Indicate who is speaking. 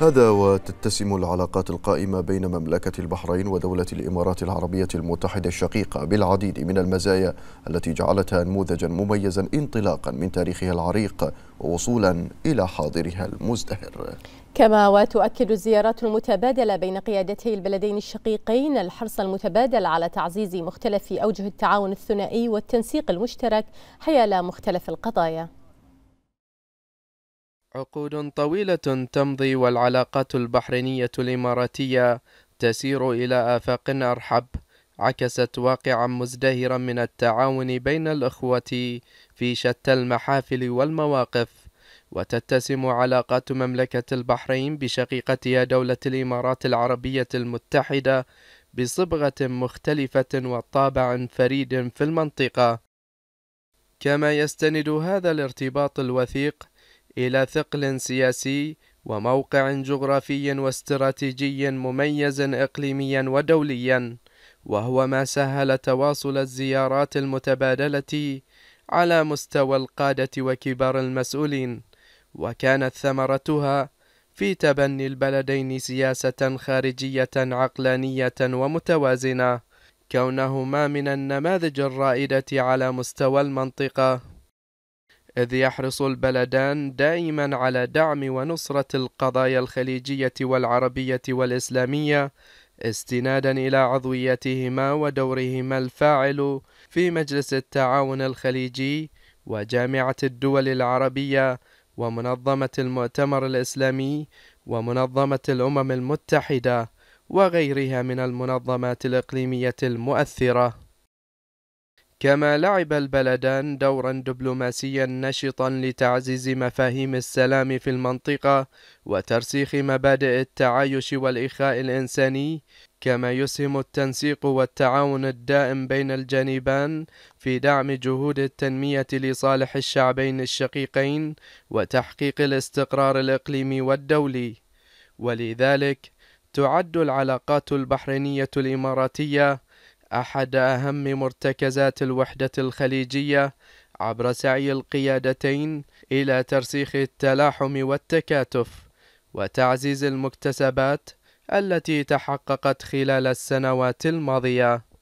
Speaker 1: هذا وتتسم العلاقات القائمة بين مملكة البحرين ودولة الإمارات العربية المتحدة الشقيقة بالعديد من المزايا التي جعلتها نموذجا مميزا انطلاقا من تاريخها العريق ووصولا إلى حاضرها المزدهر كما وتؤكد الزيارات المتبادلة بين قيادتي البلدين الشقيقين الحرص المتبادل على تعزيز مختلف أوجه التعاون الثنائي والتنسيق المشترك حيال مختلف القضايا عقود طويلة تمضي والعلاقات البحرينية الإماراتية تسير إلى آفاق أرحب عكست واقعا مزدهرا من التعاون بين الأخوة في شتى المحافل والمواقف وتتسم علاقات مملكة البحرين بشقيقتها دولة الإمارات العربية المتحدة بصبغة مختلفة وطابع فريد في المنطقة كما يستند هذا الارتباط الوثيق إلى ثقل سياسي وموقع جغرافي واستراتيجي مميز إقليميا ودوليا وهو ما سهل تواصل الزيارات المتبادلة على مستوى القادة وكبار المسؤولين وكانت ثمرتها في تبني البلدين سياسة خارجية عقلانية ومتوازنة كونهما من النماذج الرائدة على مستوى المنطقة إذ يحرص البلدان دائما على دعم ونصرة القضايا الخليجية والعربية والإسلامية استنادا إلى عضويتهما ودورهما الفاعل في مجلس التعاون الخليجي وجامعة الدول العربية ومنظمة المؤتمر الإسلامي ومنظمة الأمم المتحدة وغيرها من المنظمات الإقليمية المؤثرة كما لعب البلدان دورا دبلوماسيا نشطا لتعزيز مفاهيم السلام في المنطقة وترسيخ مبادئ التعايش والإخاء الإنساني كما يسهم التنسيق والتعاون الدائم بين الجانبان في دعم جهود التنمية لصالح الشعبين الشقيقين وتحقيق الاستقرار الإقليمي والدولي ولذلك تعد العلاقات البحرينية الإماراتية أحد أهم مرتكزات الوحدة الخليجية عبر سعي القيادتين إلى ترسيخ التلاحم والتكاتف وتعزيز المكتسبات التي تحققت خلال السنوات الماضية